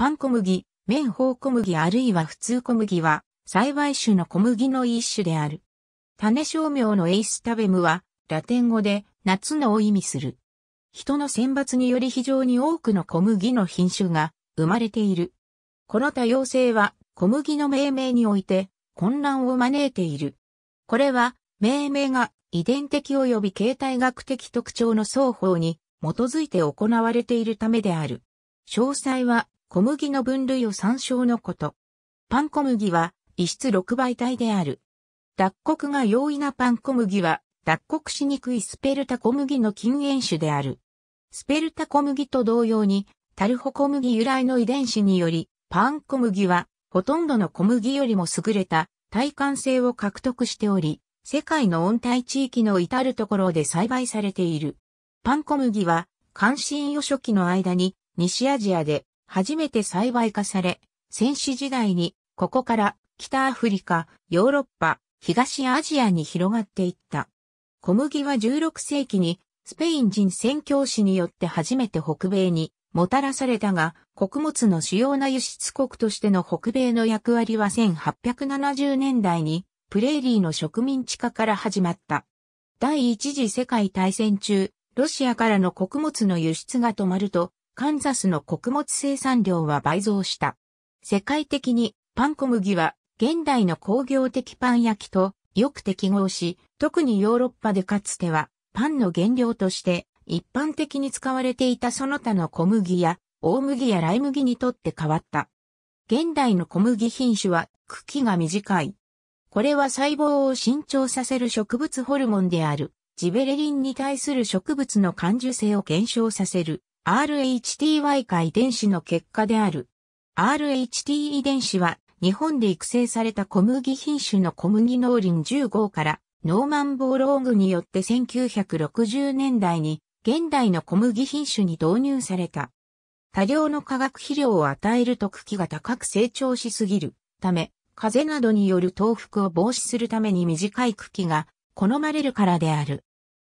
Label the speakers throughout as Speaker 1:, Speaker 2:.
Speaker 1: パン小麦、麺包小麦あるいは普通小麦は、栽培種の小麦の一種である。種商名のエイスタベムは、ラテン語で夏のを意味する。人の選抜により非常に多くの小麦の品種が生まれている。この多様性は小麦の命名において混乱を招いている。これは命名が遺伝的及び形態学的特徴の双方に基づいて行われているためである。詳細は小麦の分類を参照のこと。パン小麦は、異質6倍体である。脱穀が容易なパン小麦は、脱穀しにくいスペルタ小麦の禁煙種である。スペルタ小麦と同様に、タルホ小麦由来の遺伝子により、パン小麦は、ほとんどの小麦よりも優れた耐寒性を獲得しており、世界の温帯地域の至るところで栽培されている。パン小麦は、関心予初期の間に、西アジアで初めて栽培化され、戦死時代に、ここから北アフリカ、ヨーロッパ、東アジアに広がっていった。小麦は16世紀にスペイン人宣教師によって初めて北米にもたらされたが、穀物の主要な輸出国としての北米の役割は1870年代にプレーリーの植民地化から始まった。第一次世界大戦中、ロシアからの穀物の輸出が止まると、カンザスの穀物生産量は倍増した。世界的にパン小麦は現代の工業的パン焼きとよく適合し、特にヨーロッパでかつてはパンの原料として一般的に使われていたその他の小麦や大麦やライ麦にとって変わった。現代の小麦品種は茎が短い。これは細胞を伸長させる植物ホルモンであるジベレリンに対する植物の感受性を減少させる RHTY 化遺伝子の結果である。RHT 遺伝子は日本で育成された小麦品種の小麦農林10号からノーマン・ボーローグによって1960年代に現代の小麦品種に導入された。多量の化学肥料を与えると茎が高く成長しすぎるため、風などによる倒伏を防止するために短い茎が好まれるからである。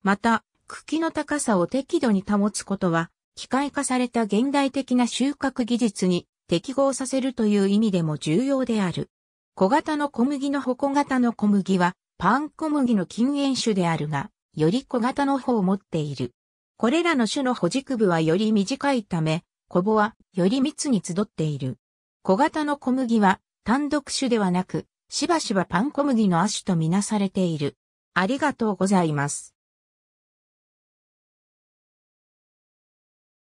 Speaker 1: また、茎の高さを適度に保つことは、機械化された現代的な収穫技術に適合させるという意味でも重要である。小型の小麦の矛型の小麦はパン小麦の禁煙種であるが、より小型の方を持っている。これらの種の保軸部はより短いため、コボはより密に集っている。小型の小麦は単独種ではなく、しばしばパン小麦の亜種とみなされている。ありがとうございます。